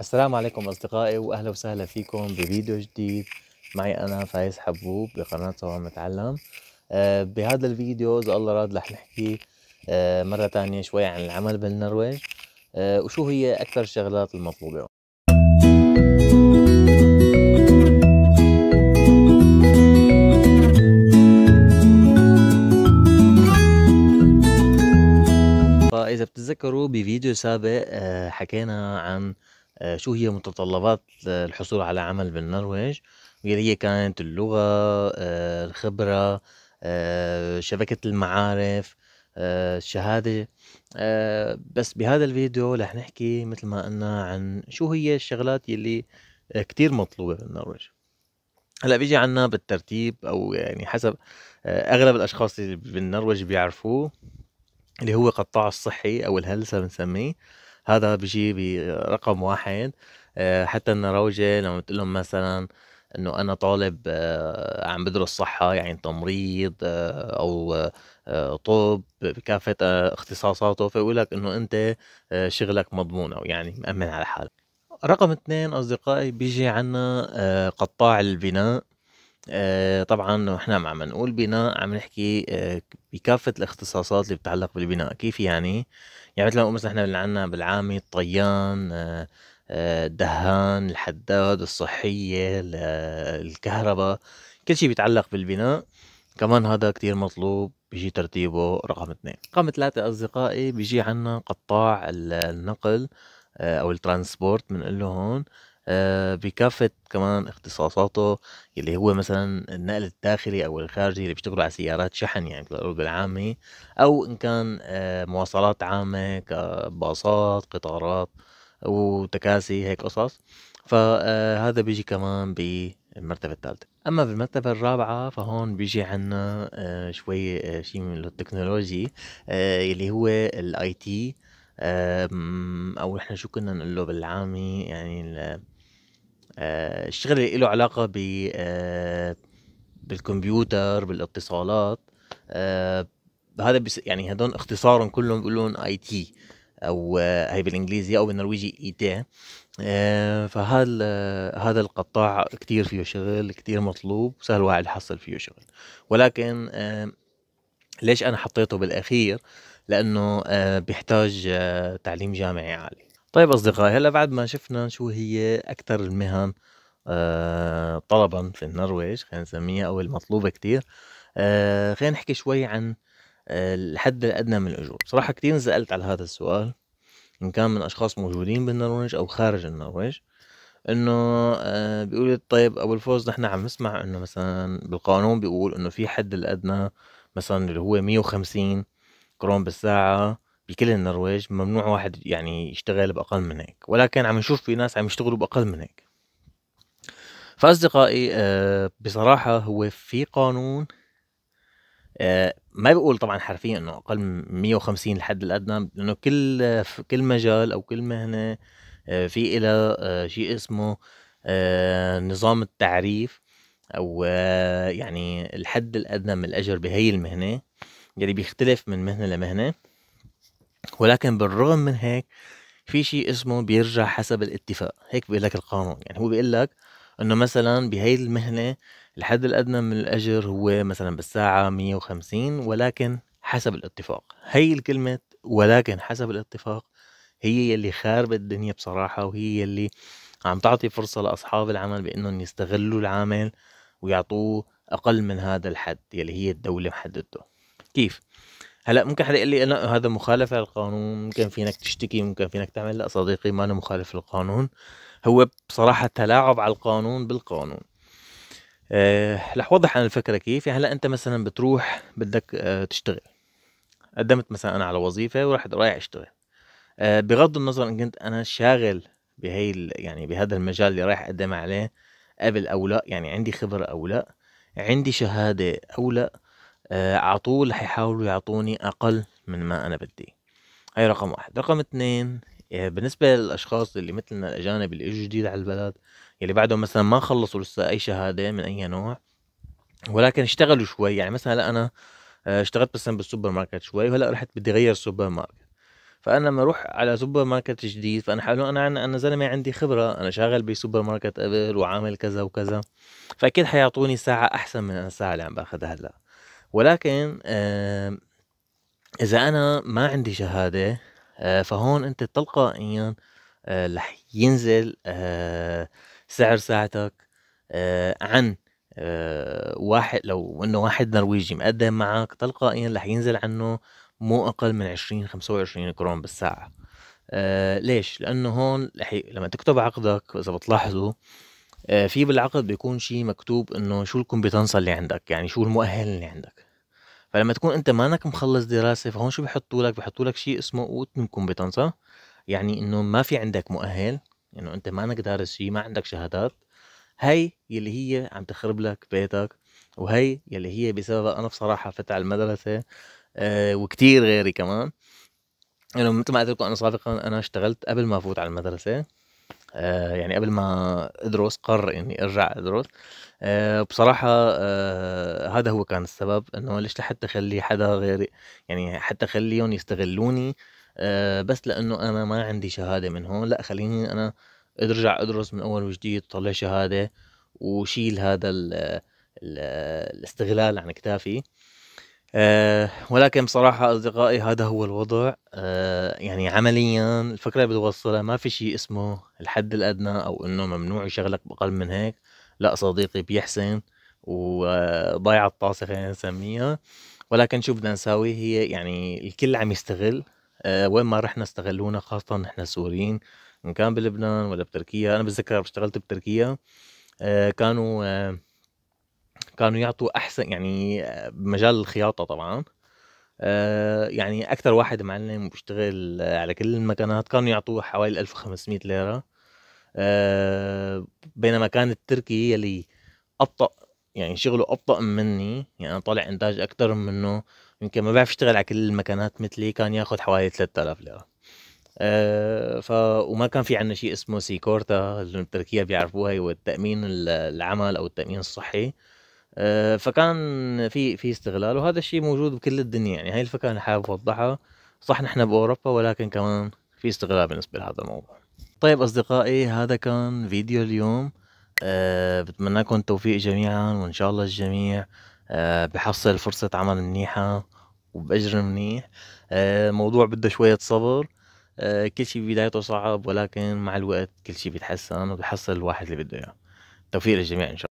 السلام عليكم أصدقائي وأهلا وسهلا فيكم بفيديو جديد معي أنا فايز حبوب بقناة سوا متعلم آه، بهذا الفيديو إذا الله راد رح نحكي آه، مرة تانية شوي عن العمل بالنرويج آه، وشو هي أكثر الشغلات المطلوبة فإذا بتتذكروا بفيديو سابق حكينا عن آه، شو هي متطلبات الحصول على عمل بالنرويج هي كانت اللغة آه، الخبرة آه، شبكة المعارف الشهادة بس بهذا الفيديو رح نحكي مثل ما قلنا عن شو هي الشغلات يلي كتير مطلوبة بالنرويج هلا بيجي عنا بالترتيب او يعني حسب اغلب الاشخاص اللي بالنرويج بيعرفوه اللي هو قطاع الصحي او الهلسة بنسميه هذا بيجي برقم واحد آه، حتى النروجة لما بتقول لهم مثلا انه انا طالب آه، عم بدرس صحه يعني تمريض آه، او طب بكافه اختصاصاته فيقول لك انه انت شغلك مضمون او يعني مامن على حالك رقم اثنين اصدقائي بيجي عنا قطاع البناء آه، طبعا ونحن عم نقول بناء عم نحكي آه، بكافة الاختصاصات اللي بتتعلق بالبناء كيف يعني؟ يعني مثلا ما مثلا احنا اللي عنا بالعامي الطيان آه، الدهان الحداد الصحية الكهرباء كل شيء بيتعلق بالبناء كمان هذا كتير مطلوب بيجي ترتيبه رقم اثنين رقم ثلاثة أصدقائي بيجي عنا قطاع النقل أو الترانسبورت من له هون آه، بكافة كمان اختصاصاته اللي هو مثلا النقل الداخلي أو الخارجي اللي بيشتغلوا على سيارات شحن يعني بالقرب بالعامي أو إن كان آه، مواصلات عامة كباصات قطارات وتكاسي هيك قصص فهذا آه، بيجي كمان بالمرتبة الثالثة أما بالمرتبة الرابعة فهون بيجي عنا شوي شيء من التكنولوجي اللي هو الاي تي او احنا شو كنا نقول له بالعامي يعني آه، الشغل اللي له علاقه ب آه، بالكمبيوتر بالاتصالات آه، هذا بس يعني هدول اختصارهم كلهم بيقولوا اي تي او هي بالانجليزي او بالنرويجي اي تي فهذا هذا القطاع كثير فيه شغل كثير مطلوب سهل واحد يحصل فيه شغل ولكن ليش انا حطيته بالاخير لانه بيحتاج تعليم جامعي عالي طيب أصدقائي هلا بعد ما شفنا شو هي أكثر المهن آه طلبا في النرويج خلينا نسميها أو المطلوبة كتير آه خلينا نحكي شوي عن آه، الحد الأدنى من الأجور صراحه كتير انسألت على هذا السؤال إن كان من أشخاص موجودين بالنرويج أو خارج النرويج انه آه بيقول طيب ابو الفوز نحن عم نسمع انه مثلا بالقانون بيقول انه في حد الادنى مثلا اللي هو 150 كرون بالساعه بكل النرويج ممنوع واحد يعني يشتغل باقل من هيك ولكن عم نشوف في ناس عم يشتغلوا باقل من هيك فاصدقائي آه، بصراحه هو في قانون آه، ما بقول طبعا حرفيا انه اقل من 150 الحد الادنى لانه كل كل مجال او كل مهنه آه، في إلى شيء اسمه نظام التعريف او يعني الحد الادنى من الاجر بهي المهنه يلي يعني بيختلف من مهنه لمهنه ولكن بالرغم من هيك في شيء اسمه بيرجع حسب الاتفاق هيك بيقول لك القانون يعني هو بيقول لك انه مثلا بهي المهنه الحد الادنى من الاجر هو مثلا بالساعه 150 ولكن حسب الاتفاق هي الكلمه ولكن حسب الاتفاق هي يلي خارب الدنيا بصراحة وهي يلي عم تعطي فرصة لأصحاب العمل بأنهم يستغلوا العامل ويعطوه أقل من هذا الحد يلي هي الدولة محددته كيف؟ هلا ممكن حدا يقول لي لا هذا مخالفه للقانون ممكن فينك تشتكي ممكن فينك تعمل لا صديقي ما أنا مخالف للقانون هو بصراحه تلاعب على القانون بالقانون أه رح وضح انا الفكره كيف يعني هلا انت مثلا بتروح بدك أه تشتغل قدمت مثلا انا على وظيفه ورحت رايح اشتغل أه بغض النظر ان كنت انا شاغل بهي يعني بهذا المجال اللي رايح اقدم عليه قبل او لا يعني عندي خبره او لا عندي شهاده او لا آه، على طول حيحاولوا يعطوني اقل من ما انا بدي هاي رقم واحد رقم اثنين آه، بالنسبة للأشخاص اللي مثلنا الأجانب اللي إجوا جديد على البلد يلي بعدهم مثلا ما خلصوا لسه أي شهادة من أي نوع ولكن اشتغلوا شوي يعني مثلا هلا أنا آه، اشتغلت مثلا بالسوبر ماركت شوي وهلا رحت بدي أغير سوبر ماركت فأنا لما أروح على سوبر ماركت جديد فأنا حقول أنا أنا زلمة عندي خبرة أنا شاغل بسوبر ماركت قبل وعامل كذا وكذا فأكيد حيعطوني ساعة أحسن من الساعة اللي عم باخذها هلا ولكن اذا انا ما عندي شهاده فهون انت تلقائيا رح ينزل سعر ساعتك عن واحد لو انه واحد نرويجي مقدم معك تلقائيا رح ينزل عنه مو اقل من 20 25 كرون بالساعه آه ليش لانه هون لحي... لما تكتب عقدك اذا بتلاحظوا آه في بالعقد بيكون شيء مكتوب انه شو الكومبيتنس اللي عندك يعني شو المؤهل اللي عندك فلما تكون انت مانك مخلص دراسه فهون شو بحطوا لك بحطوا لك شيء اسمه اوتن كومبتنسا يعني انه ما في عندك مؤهل انه يعني انت مانك دارس شيء ما عندك شهادات هي يلي هي عم تخرب لك بيتك وهي يلي هي بسببها انا بصراحه فت على المدرسه أه وكتير غيري كمان انه يعني مثل ما قلت لكم انا سابقا انا اشتغلت قبل ما افوت على المدرسه آه، يعني قبل ما ادرس قرر اني ارجع ادرس آه، بصراحة آه، هذا هو كان السبب انه ليش لحتى اخلي حدا غيري يعني حتى اخليهم يستغلوني بس لانه انا ما عندي شهادة من هون لا خليني انا ارجع ادرس من اول وجديد طلع شهادة وشيل هذا الاستغلال عن كتافي آه، ولكن بصراحة أصدقائي هذا هو الوضع آه، يعني عمليا الفكرة اللي بتوصلها ما في شيء اسمه الحد الأدنى أو إنه ممنوع يشغلك بأقل من هيك لا صديقي بيحسن وضايع الطاسة خلينا نسميها ولكن شو بدنا نساوي هي يعني الكل عم يستغل آه، وين ما رحنا استغلونا خاصة نحن السوريين إن كان بلبنان ولا بتركيا أنا بتذكر اشتغلت بتركيا كانوا كانوا يعطوا احسن يعني بمجال الخياطه طبعا آه، يعني اكثر واحد معلم بيشتغل على كل المكانات كانوا يعطوه حوالي 1500 ليره آه، بينما كان التركي يلي ابطا يعني شغله ابطا مني يعني انا طالع انتاج اكثر منه يمكن ما بعرف اشتغل على كل المكانات مثلي كان ياخذ حوالي 3000 ليره أه ف وما كان في عندنا شيء اسمه سيكورتا اللي بتركيا بيعرفوها هو التامين العمل او التامين الصحي آه، فكان في في استغلال وهذا الشيء موجود بكل الدنيا يعني هاي الفكره انا حابب اوضحها صح نحن باوروبا ولكن كمان في استغلال بالنسبه لهذا الموضوع طيب اصدقائي هذا كان فيديو اليوم أه بتمنى لكم التوفيق جميعا وان شاء الله الجميع أه بحصل فرصه عمل منيحه وباجر منيح أه موضوع بده شويه صبر أه كل شيء بدايته صعب ولكن مع الوقت كل شيء بيتحسن وبيحصل الواحد اللي بده اياه توفيق للجميع ان شاء الله